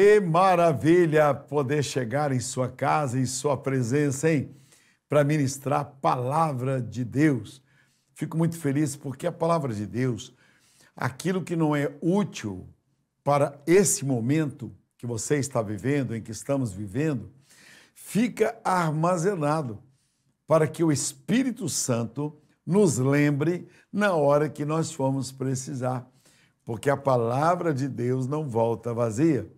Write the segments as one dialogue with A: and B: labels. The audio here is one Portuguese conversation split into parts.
A: Que maravilha poder chegar em sua casa, em sua presença, hein? Para ministrar a palavra de Deus. Fico muito feliz porque a palavra de Deus, aquilo que não é útil para esse momento que você está vivendo, em que estamos vivendo, fica armazenado para que o Espírito Santo nos lembre na hora que nós formos precisar. Porque a palavra de Deus não volta vazia.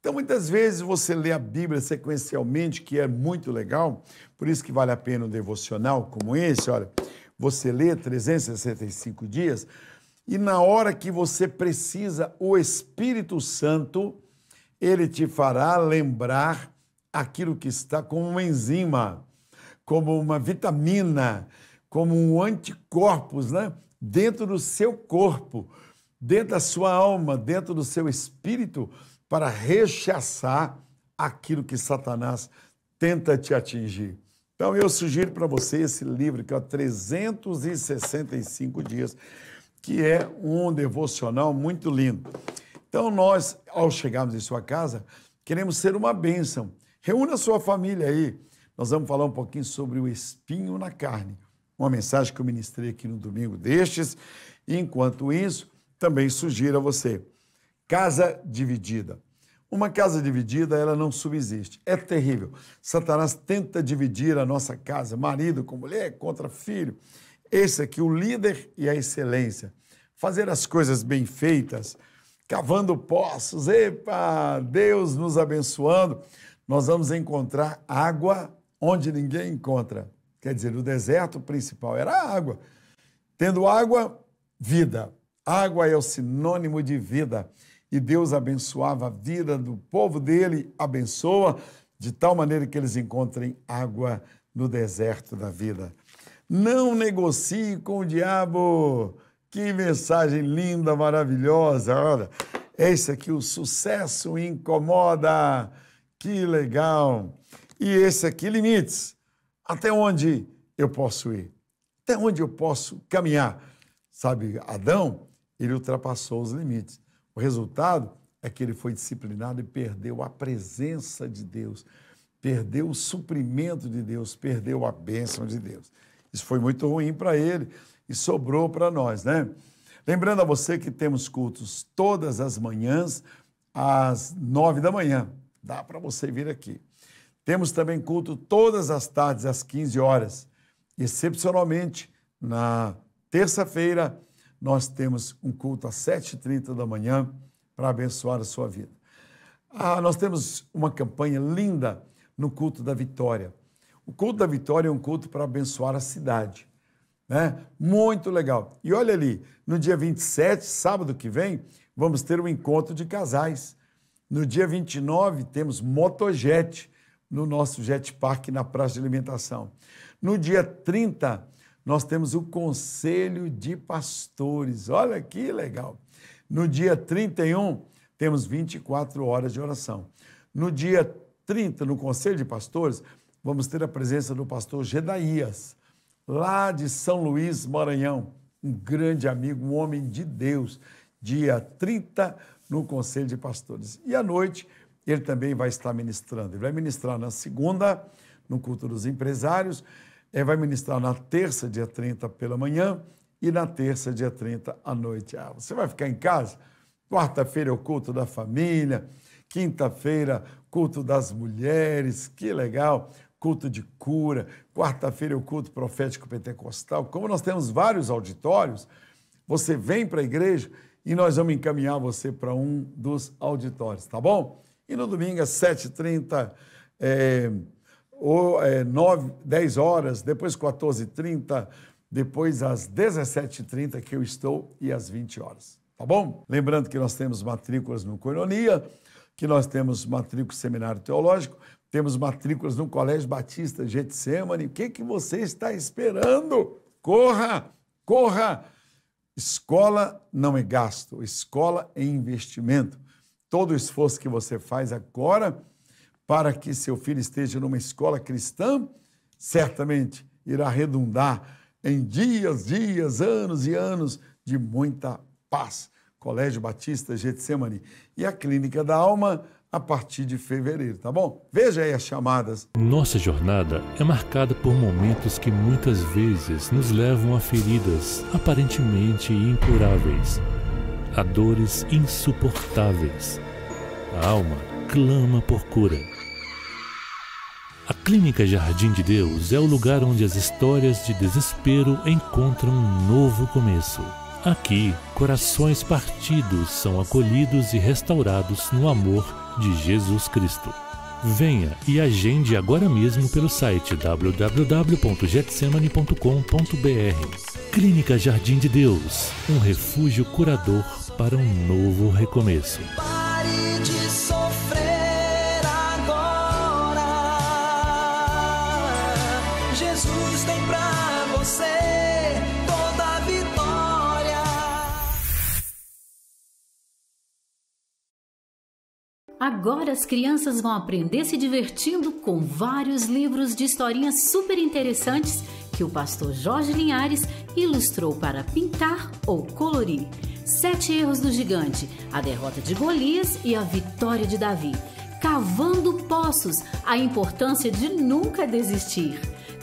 A: Então, muitas vezes você lê a Bíblia sequencialmente, que é muito legal, por isso que vale a pena um devocional como esse, olha, você lê 365 dias, e na hora que você precisa, o Espírito Santo, ele te fará lembrar aquilo que está como uma enzima, como uma vitamina, como um anticorpos, né? Dentro do seu corpo dentro da sua alma, dentro do seu espírito, para rechaçar aquilo que Satanás tenta te atingir. Então eu sugiro para você esse livro que é 365 dias, que é um devocional muito lindo. Então nós, ao chegarmos em sua casa, queremos ser uma bênção. Reúna sua família aí. Nós vamos falar um pouquinho sobre o espinho na carne. Uma mensagem que eu ministrei aqui no domingo destes. Enquanto isso, também sugiro a você. Casa dividida. Uma casa dividida, ela não subsiste. É terrível. Satanás tenta dividir a nossa casa, marido com mulher, contra filho. Esse aqui, o líder e a excelência. Fazer as coisas bem feitas, cavando poços, epa, Deus nos abençoando. Nós vamos encontrar água onde ninguém encontra. Quer dizer, o deserto principal era água. Tendo água, vida. Água é o sinônimo de vida. E Deus abençoava a vida do povo dele, abençoa de tal maneira que eles encontrem água no deserto da vida. Não negocie com o diabo. Que mensagem linda, maravilhosa. Olha, esse aqui, o sucesso incomoda. Que legal. E esse aqui, limites. Até onde eu posso ir? Até onde eu posso caminhar? Sabe, Adão, ele ultrapassou os limites. O resultado é que ele foi disciplinado e perdeu a presença de Deus, perdeu o suprimento de Deus, perdeu a bênção de Deus. Isso foi muito ruim para ele e sobrou para nós, né? Lembrando a você que temos cultos todas as manhãs, às nove da manhã. Dá para você vir aqui. Temos também culto todas as tardes, às 15 horas. Excepcionalmente, na terça-feira, nós temos um culto às 7h30 da manhã para abençoar a sua vida. Ah, nós temos uma campanha linda no culto da vitória. O culto da vitória é um culto para abençoar a cidade. Né? Muito legal. E olha ali, no dia 27, sábado que vem, vamos ter um encontro de casais. No dia 29, temos motojet no nosso jet park na praça de alimentação. No dia 30, nós temos o Conselho de Pastores. Olha que legal. No dia 31, temos 24 horas de oração. No dia 30, no Conselho de Pastores, vamos ter a presença do pastor Gedaías, lá de São Luís, Maranhão, um grande amigo, um homem de Deus. Dia 30, no Conselho de Pastores. E à noite, ele também vai estar ministrando. Ele vai ministrar na segunda, no culto dos empresários, é, vai ministrar na terça, dia 30, pela manhã e na terça, dia 30, à noite. Ah, você vai ficar em casa? Quarta-feira é o culto da família, quinta-feira, culto das mulheres, que legal! Culto de cura, quarta-feira é o culto profético pentecostal. Como nós temos vários auditórios, você vem para a igreja e nós vamos encaminhar você para um dos auditórios, tá bom? E no domingo, às 7h30, eh, é, ou, é, 9, 10 horas, depois 14h30, depois às 17h30 que eu estou e às 20 horas. Tá bom? Lembrando que nós temos matrículas no Coinonia, que nós temos matrícula Seminário Teológico, temos matrículas no Colégio Batista Getsemane. O que, que você está esperando? Corra! Corra! Escola não é gasto, escola é investimento. Todo o esforço que você faz agora para que seu filho esteja numa escola cristã, certamente irá redundar em dias, dias, anos e anos de muita paz. Colégio Batista Getsemani e a Clínica da Alma a partir de fevereiro, tá bom? Veja aí as chamadas. Nossa jornada é marcada por momentos que muitas vezes nos levam a feridas aparentemente incuráveis, a dores insuportáveis. A alma clama por cura a Clínica Jardim de Deus é o lugar onde as histórias de desespero encontram um novo começo. Aqui, corações partidos são acolhidos e restaurados no amor de Jesus Cristo. Venha e agende agora mesmo pelo site www.getsemane.com.br. Clínica Jardim de Deus, um refúgio curador para um novo recomeço. Agora as crianças vão aprender se divertindo com vários livros de historinhas super interessantes que o pastor Jorge Linhares ilustrou para pintar ou colorir. Sete erros do gigante, a derrota de Golias e a vitória de Davi. Cavando poços, a importância de nunca desistir.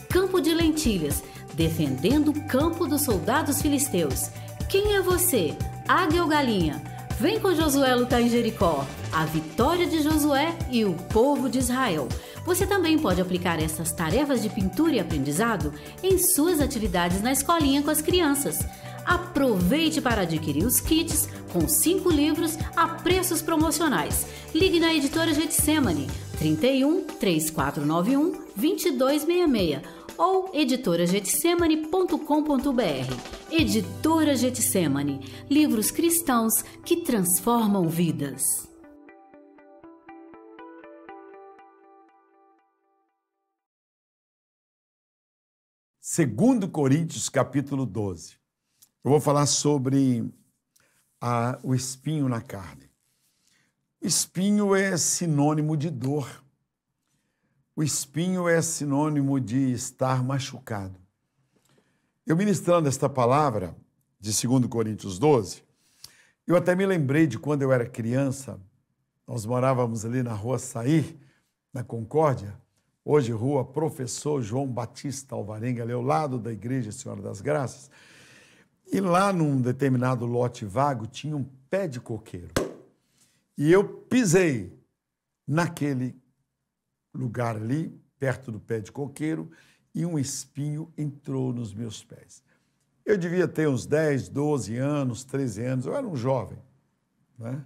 A: Campo de lentilhas, defendendo o campo dos soldados filisteus. Quem é você? Águia ou galinha? Vem com Josué lutar em Jericó a vitória de Josué e o povo de Israel. Você também pode aplicar essas tarefas de pintura e aprendizado em suas atividades na escolinha com as crianças. Aproveite para adquirir os kits com cinco livros a preços promocionais. Ligue na editora Getsemane 31 3491 2266 ou editoragetsemane.com.br. Editora Getsemane, livros cristãos que transformam vidas. 2 Coríntios, capítulo 12. Eu vou falar sobre a, o espinho na carne. O espinho é sinônimo de dor. O espinho é sinônimo de estar machucado. Eu ministrando esta palavra de 2 Coríntios 12, eu até me lembrei de quando eu era criança, nós morávamos ali na rua Sair, na Concórdia, hoje rua Professor João Batista Alvarenga, ali ao lado da Igreja Senhora das Graças. E lá num determinado lote vago tinha um pé de coqueiro. E eu pisei naquele lugar ali, perto do pé de coqueiro, e um espinho entrou nos meus pés. Eu devia ter uns 10, 12 anos, 13 anos, eu era um jovem. Né?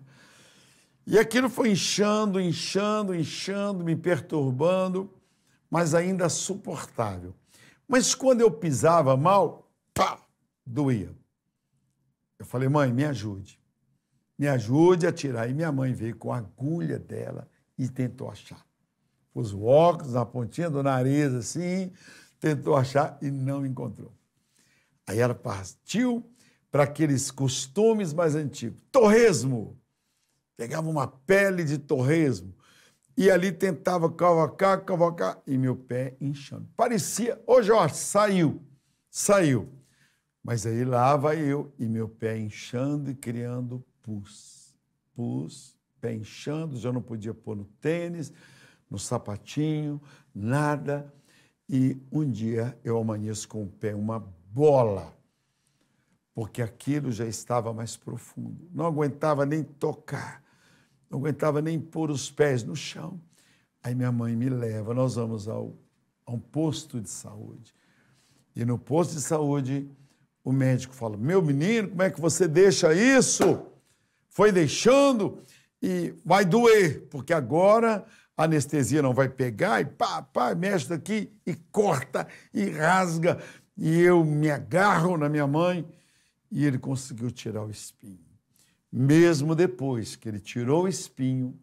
A: E aquilo foi inchando, inchando, inchando, me perturbando mas ainda suportável. Mas quando eu pisava mal, pá, doía. Eu falei, mãe, me ajude. Me ajude a tirar. E minha mãe veio com a agulha dela e tentou achar. Pôs o óculos na pontinha do nariz, assim, tentou achar e não encontrou. Aí ela partiu para aqueles costumes mais antigos. Torresmo! Pegava uma pele de torresmo, e ali tentava cavocar, cavocar, e meu pé inchando. Parecia, ô Jorge, saiu, saiu. Mas aí lá vai eu, e meu pé inchando e criando pus. Pus, pé inchando, já não podia pôr no tênis, no sapatinho, nada. E um dia eu amanheço com o pé uma bola, porque aquilo já estava mais profundo. Não aguentava nem tocar não aguentava nem pôr os pés no chão. Aí minha mãe me leva, nós vamos ao, a um posto de saúde. E no posto de saúde, o médico fala: Meu menino, como é que você deixa isso? Foi deixando e vai doer, porque agora a anestesia não vai pegar e pá, pá, mexe daqui e corta e rasga. E eu me agarro na minha mãe e ele conseguiu tirar o espinho mesmo depois que ele tirou o espinho,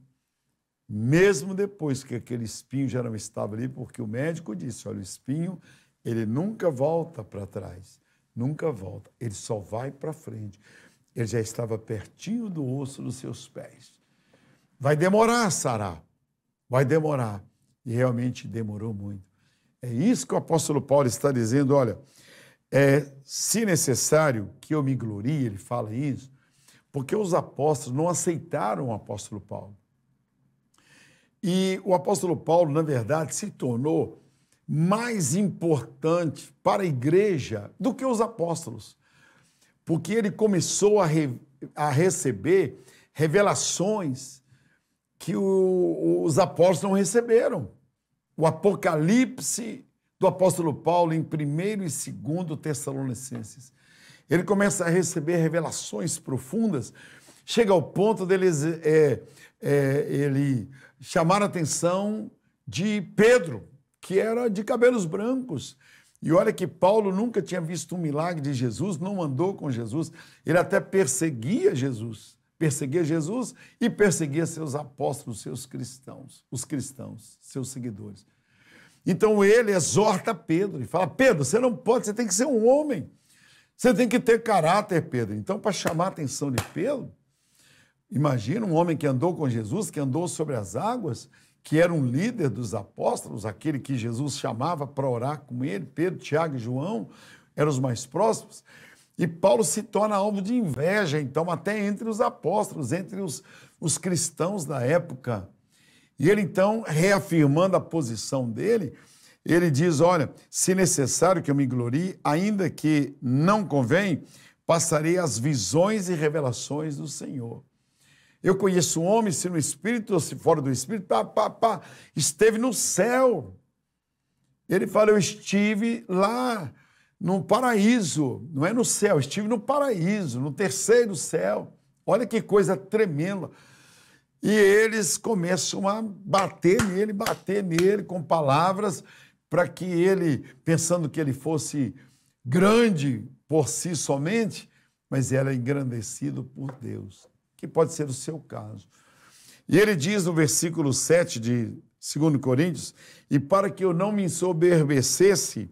A: mesmo depois que aquele espinho já não estava ali, porque o médico disse: olha, o espinho, ele nunca volta para trás, nunca volta, ele só vai para frente. Ele já estava pertinho do osso dos seus pés. Vai demorar, Sará, vai demorar. E realmente demorou muito. É isso que o apóstolo Paulo está dizendo: olha, é, se necessário que eu me glorie, ele fala isso, porque os apóstolos não aceitaram o apóstolo Paulo. E o apóstolo Paulo, na verdade, se tornou mais importante para a igreja do que os apóstolos, porque ele começou a, re, a receber revelações que o, os apóstolos não receberam. O Apocalipse do apóstolo Paulo em 1 e 2 Tessalonicenses ele começa a receber revelações profundas, chega ao ponto dele é, é, ele chamar a atenção de Pedro, que era de cabelos brancos. E olha que Paulo nunca tinha visto um milagre de Jesus, não andou com Jesus, ele até perseguia Jesus, perseguia Jesus e perseguia seus apóstolos, seus cristãos, os cristãos, seus seguidores. Então ele exorta Pedro e fala: Pedro, você não pode, você tem que ser um homem. Você tem que ter caráter, Pedro. Então, para chamar a atenção de Pedro, imagina um homem que andou com Jesus, que andou sobre as águas, que era um líder dos apóstolos, aquele que Jesus chamava para orar com ele, Pedro, Tiago e João eram os mais próximos. E Paulo se torna alvo de inveja, então, até entre os apóstolos, entre os, os cristãos da época. E ele, então, reafirmando a posição dele, ele diz: Olha, se necessário que eu me glorie, ainda que não convém, passarei as visões e revelações do Senhor. Eu conheço um homem, se no espírito ou se fora do espírito, pá, pá, pá, esteve no céu. Ele fala: Eu estive lá no paraíso, não é no céu, estive no paraíso, no terceiro céu. Olha que coisa tremenda. E eles começam a bater nele, bater nele com palavras para que ele, pensando que ele fosse grande por si somente, mas era engrandecido por Deus, que pode ser o seu caso. E ele diz no versículo 7 de 2 Coríntios: E para que eu não me ensoberbecesse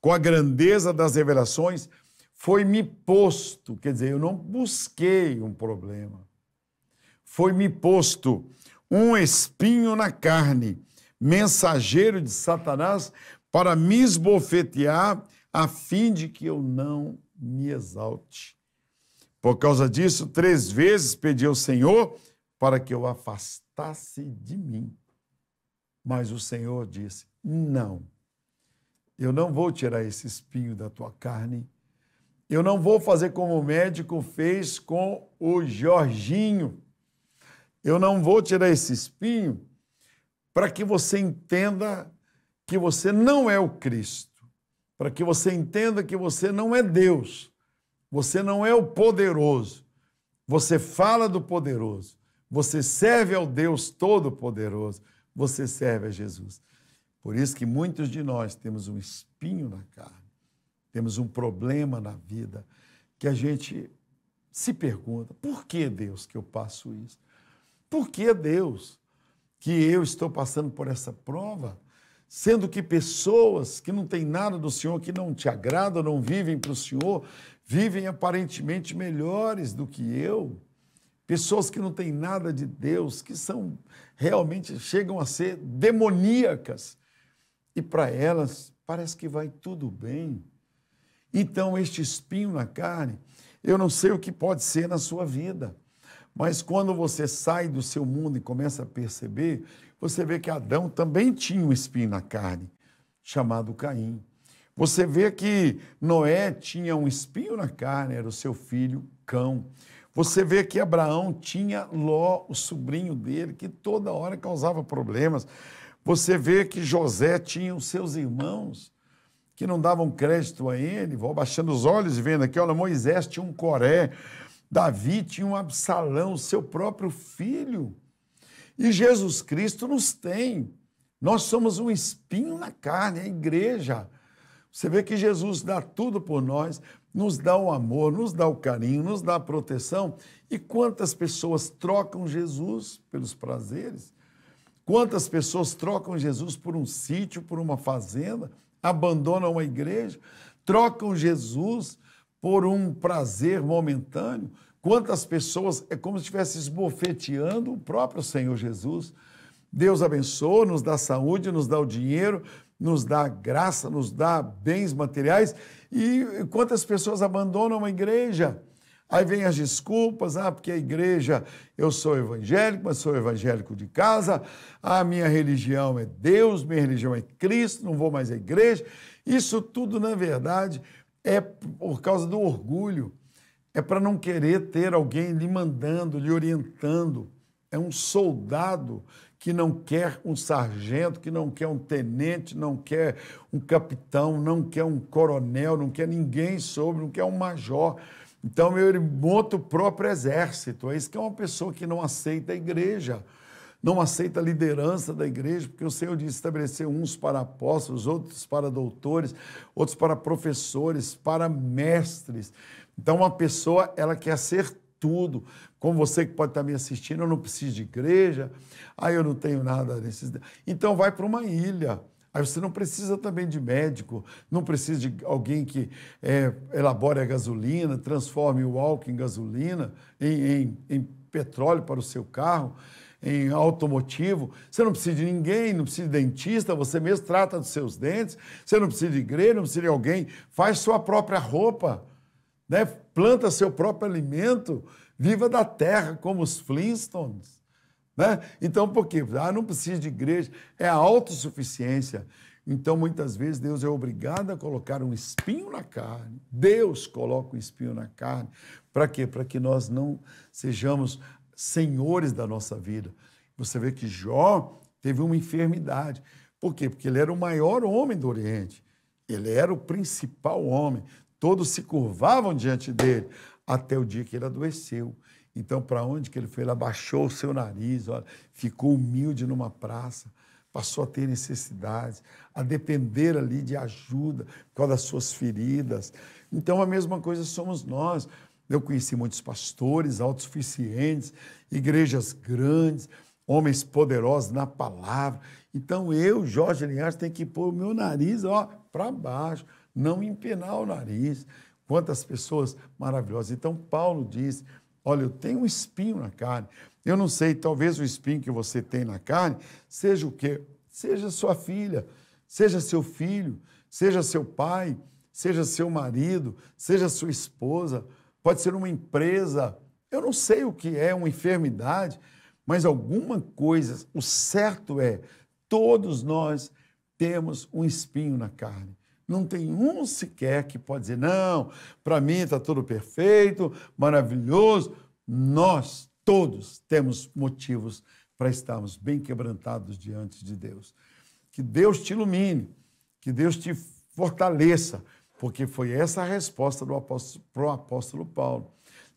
A: com a grandeza das revelações, foi-me posto, quer dizer, eu não busquei um problema, foi-me posto um espinho na carne, mensageiro de Satanás, para me esbofetear, a fim de que eu não me exalte. Por causa disso, três vezes pedi ao Senhor para que eu afastasse de mim. Mas o Senhor disse: Não, eu não vou tirar esse espinho da tua carne. Eu não vou fazer como o médico fez com o Jorginho. Eu não vou tirar esse espinho para que você entenda que você não é o Cristo, para que você entenda que você não é Deus, você não é o poderoso. Você fala do poderoso, você serve ao Deus Todo-Poderoso, você serve a Jesus. Por isso que muitos de nós temos um espinho na carne, temos um problema na vida, que a gente se pergunta: por que Deus que eu passo isso? Por que Deus? que eu estou passando por essa prova, sendo que pessoas que não têm nada do Senhor, que não te agradam, não vivem para o Senhor, vivem aparentemente melhores do que eu. Pessoas que não têm nada de Deus, que são realmente chegam a ser demoníacas. E para elas parece que vai tudo bem. Então, este espinho na carne, eu não sei o que pode ser na sua vida. Mas quando você sai do seu mundo e começa a perceber, você vê que Adão também tinha um espinho na carne, chamado Caim. Você vê que Noé tinha um espinho na carne, era o seu filho Cão. Você vê que Abraão tinha Ló, o sobrinho dele, que toda hora causava problemas. Você vê que José tinha os seus irmãos que não davam crédito a ele, vou baixando os olhos e vendo aqui, olha, Moisés tinha um coré, Davi tinha um Absalão, seu próprio filho. E Jesus Cristo nos tem. Nós somos um espinho na carne, a igreja. Você vê que Jesus dá tudo por nós, nos dá o amor, nos dá o carinho, nos dá a proteção. E quantas pessoas trocam Jesus pelos prazeres? Quantas pessoas trocam Jesus por um sítio, por uma fazenda, abandonam a igreja, trocam Jesus por um prazer momentâneo, quantas pessoas, é como se estivesse esbofeteando o próprio Senhor Jesus. Deus abençoa, nos dá saúde, nos dá o dinheiro, nos dá graça, nos dá bens materiais. E quantas pessoas abandonam a igreja? Aí vem as desculpas, ah, porque a igreja, eu sou evangélico, mas sou evangélico de casa, a minha religião é Deus, minha religião é Cristo, não vou mais à igreja. Isso tudo, na verdade, é por causa do orgulho, é para não querer ter alguém lhe mandando, lhe orientando. É um soldado que não quer um sargento, que não quer um tenente, não quer um capitão, não quer um coronel, não quer ninguém sobre, não quer um major. Então ele monta o próprio exército. É isso que é uma pessoa que não aceita a igreja não aceita a liderança da igreja, porque o Senhor disse estabelecer uns para apóstolos, outros para doutores, outros para professores, para mestres. Então, uma pessoa, ela quer ser tudo. Como você que pode estar me assistindo, eu não preciso de igreja, aí eu não tenho nada nesses. Então, vai para uma ilha. Aí você não precisa também de médico, não precisa de alguém que é, elabore a gasolina, transforme o álcool em gasolina, em, em, em petróleo para o seu carro em automotivo, você não precisa de ninguém, não precisa de dentista, você mesmo trata dos seus dentes, você não precisa de igreja, não precisa de alguém, faz sua própria roupa, né? planta seu próprio alimento, viva da terra como os Flintstones. Né? Então, por quê? Ah, não precisa de igreja, é a autossuficiência. Então, muitas vezes, Deus é obrigado a colocar um espinho na carne. Deus coloca um espinho na carne. Para quê? Para que nós não sejamos senhores da nossa vida. Você vê que Jó teve uma enfermidade. Por quê? Porque ele era o maior homem do Oriente. Ele era o principal homem. Todos se curvavam diante dele até o dia que ele adoeceu. Então, para onde que ele foi? Ele abaixou o seu nariz, olha, ficou humilde numa praça, passou a ter necessidades, a depender ali de ajuda por causa das suas feridas. Então, a mesma coisa somos nós. Eu conheci muitos pastores autossuficientes, igrejas grandes, homens poderosos na palavra. Então eu, Jorge Linhares, tenho que pôr o meu nariz ó para baixo, não empenar o nariz. Quantas pessoas maravilhosas. Então Paulo diz: "Olha, eu tenho um espinho na carne. Eu não sei, talvez o espinho que você tem na carne seja o quê? Seja sua filha, seja seu filho, seja seu pai, seja seu marido, seja sua esposa, pode ser uma empresa. Eu não sei o que é uma enfermidade, mas alguma coisa, o certo é, todos nós temos um espinho na carne. Não tem um sequer que pode dizer, não, para mim está tudo perfeito, maravilhoso. Nós todos temos motivos para estarmos bem quebrantados diante de Deus. Que Deus te ilumine, que Deus te fortaleça. Porque foi essa a resposta do apóstolo, apóstolo Paulo.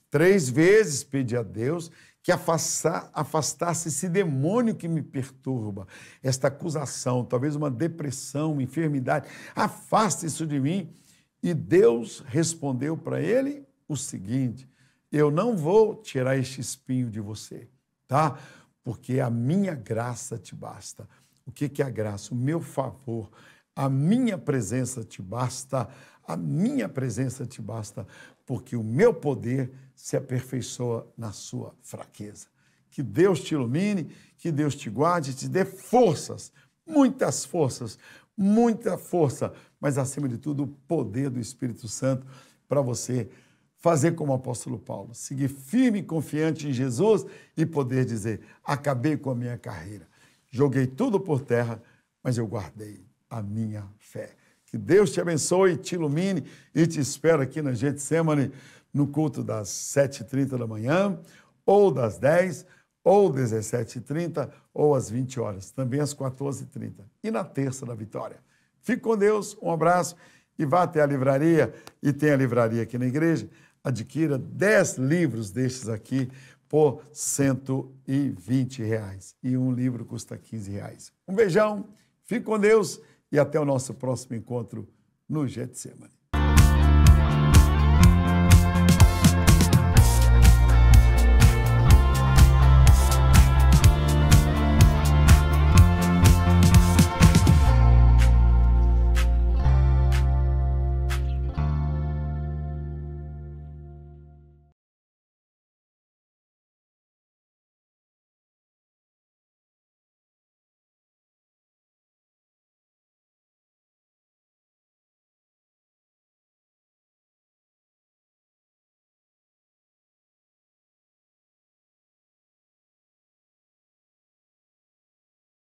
A: Três vezes pedi a Deus que afastasse esse demônio que me perturba, esta acusação, talvez uma depressão, uma enfermidade. Afaste isso de mim. E Deus respondeu para ele o seguinte: Eu não vou tirar este espinho de você, tá? Porque a minha graça te basta. O que é a graça? O meu favor, a minha presença te basta a minha presença te basta, porque o meu poder se aperfeiçoa na sua fraqueza. Que Deus te ilumine, que Deus te guarde, te dê forças, muitas forças, muita força, mas acima de tudo, o poder do Espírito Santo para você fazer como o apóstolo Paulo, seguir firme e confiante em Jesus e poder dizer: acabei com a minha carreira, joguei tudo por terra, mas eu guardei a minha fé. Que Deus te abençoe, te ilumine e te espero aqui na Getsemane no culto das 7h30 da manhã, ou das 10 ou 17h30, ou às 20 horas, também às 14h30. E na terça da vitória. Fique com Deus, um abraço e vá até a livraria, e tem a livraria aqui na igreja, adquira 10 livros destes aqui por 120 reais. E um livro custa 15 reais. Um beijão, fique com Deus e até o nosso próximo encontro no Semana